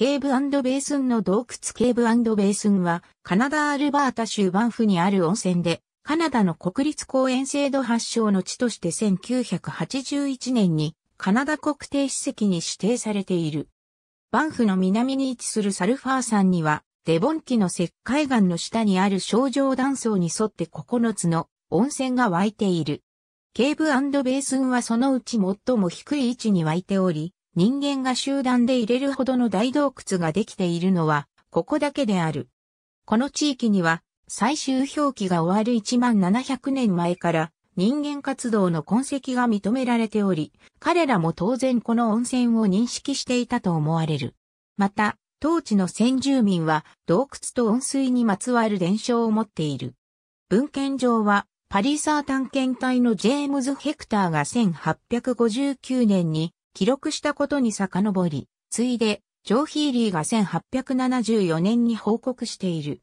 ケーブベースンの洞窟ケーブベースンは、カナダ・アルバータ州バンフにある温泉で、カナダの国立公園制度発祥の地として1981年に、カナダ国定史跡に指定されている。バンフの南に位置するサルファー山には、デボン機の石灰岩の下にある症状断層に沿って9つの温泉が湧いている。ケーブベースンはそのうち最も低い位置に湧いており、人間が集団で入れるほどの大洞窟ができているのは、ここだけである。この地域には、最終表記が終わる1万700年前から人間活動の痕跡が認められており、彼らも当然この温泉を認識していたと思われる。また、当地の先住民は洞窟と温水にまつわる伝承を持っている。文献上は、パリサー探検隊のジェームズ・ヘクターが1859年に記録したことに遡り、ついで、ジョー・ヒーリーが1874年に報告している。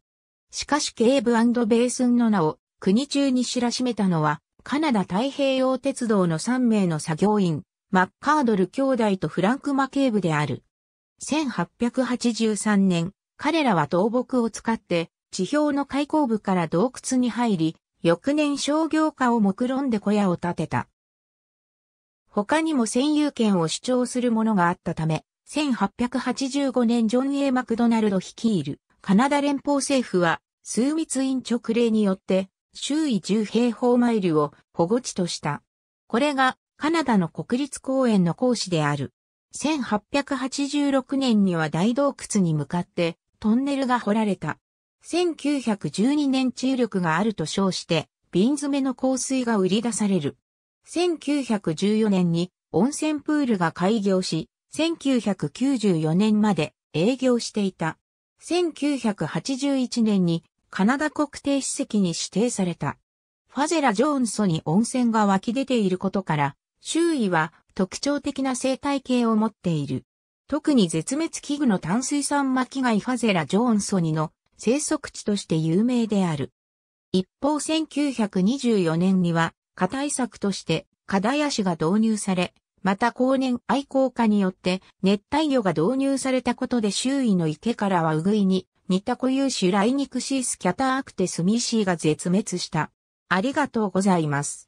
しかしケーブベースンの名を国中に知らしめたのは、カナダ太平洋鉄道の3名の作業員、マッカードル兄弟とフランク・マケーブである。1883年、彼らは倒木を使って、地表の開口部から洞窟に入り、翌年商業化を目論んで小屋を建てた。他にも占有権を主張するものがあったため、1885年ジョン・ A・ マクドナルド率いるカナダ連邦政府は数密院直令によって周囲10平方マイルを保護地とした。これがカナダの国立公園の講師である。1886年には大洞窟に向かってトンネルが掘られた。1912年注力があると称して瓶詰めの香水が売り出される。1914年に温泉プールが開業し、1994年まで営業していた。1981年にカナダ国定史跡に指定された。ファゼラ・ジョーンソに温泉が湧き出ていることから、周囲は特徴的な生態系を持っている。特に絶滅危惧の淡水産巻貝ファゼラ・ジョーンソニの生息地として有名である。一方1924年には課題策として、課題足が導入され、また後年愛好家によって熱帯魚が導入されたことで周囲の池からはうぐいに似た固有種ライニクシースキャターアクテスミシーが絶滅した。ありがとうございます。